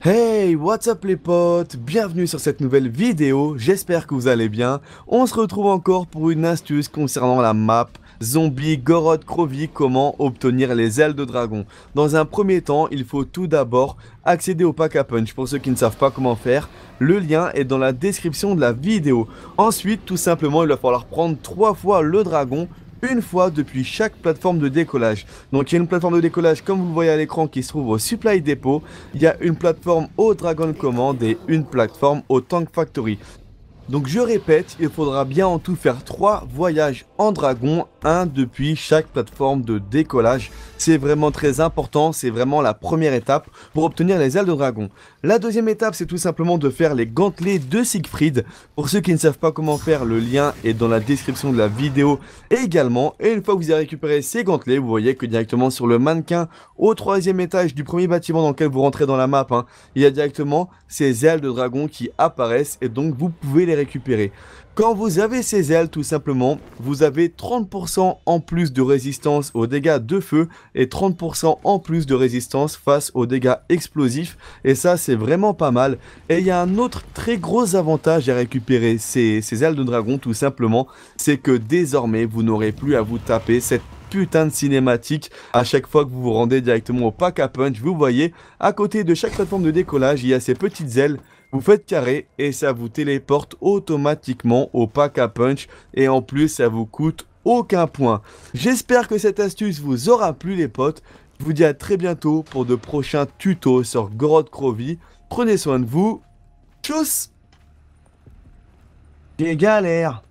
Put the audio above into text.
Hey, what's up les potes Bienvenue sur cette nouvelle vidéo, j'espère que vous allez bien. On se retrouve encore pour une astuce concernant la map Zombie Gorod Krovi, comment obtenir les ailes de dragon. Dans un premier temps, il faut tout d'abord accéder au pack à punch. Pour ceux qui ne savent pas comment faire, le lien est dans la description de la vidéo. Ensuite, tout simplement, il va falloir prendre trois fois le dragon une fois depuis chaque plateforme de décollage. Donc il y a une plateforme de décollage comme vous le voyez à l'écran qui se trouve au Supply Depot, il y a une plateforme au Dragon Command et une plateforme au Tank Factory. Donc je répète, il faudra bien en tout faire 3 voyages en dragon, un depuis chaque plateforme de décollage. C'est vraiment très important, c'est vraiment la première étape pour obtenir les ailes de dragon. La deuxième étape, c'est tout simplement de faire les gantelets de Siegfried. Pour ceux qui ne savent pas comment faire, le lien est dans la description de la vidéo également. Et une fois que vous avez récupéré ces gantelets, vous voyez que directement sur le mannequin, au troisième étage du premier bâtiment dans lequel vous rentrez dans la map, hein, il y a directement ces ailes de dragon qui apparaissent et donc vous pouvez les récupérer. Quand vous avez ces ailes, tout simplement, vous avez 30% en plus de résistance aux dégâts de feu et 30% en plus de résistance face aux dégâts explosifs. Et ça, c'est vraiment pas mal. Et il y a un autre très gros avantage à récupérer ces, ailes de dragon, tout simplement, c'est que désormais, vous n'aurez plus à vous taper cette putain de cinématique à chaque fois que vous vous rendez directement au pack à punch vous voyez à côté de chaque plateforme de décollage il y a ces petites ailes vous faites carré et ça vous téléporte automatiquement au pack à punch et en plus ça vous coûte aucun point. J'espère que cette astuce vous aura plu les potes. Je vous dis à très bientôt pour de prochains tutos sur Grod Krovi. Prenez soin de vous. Tchuss Des galères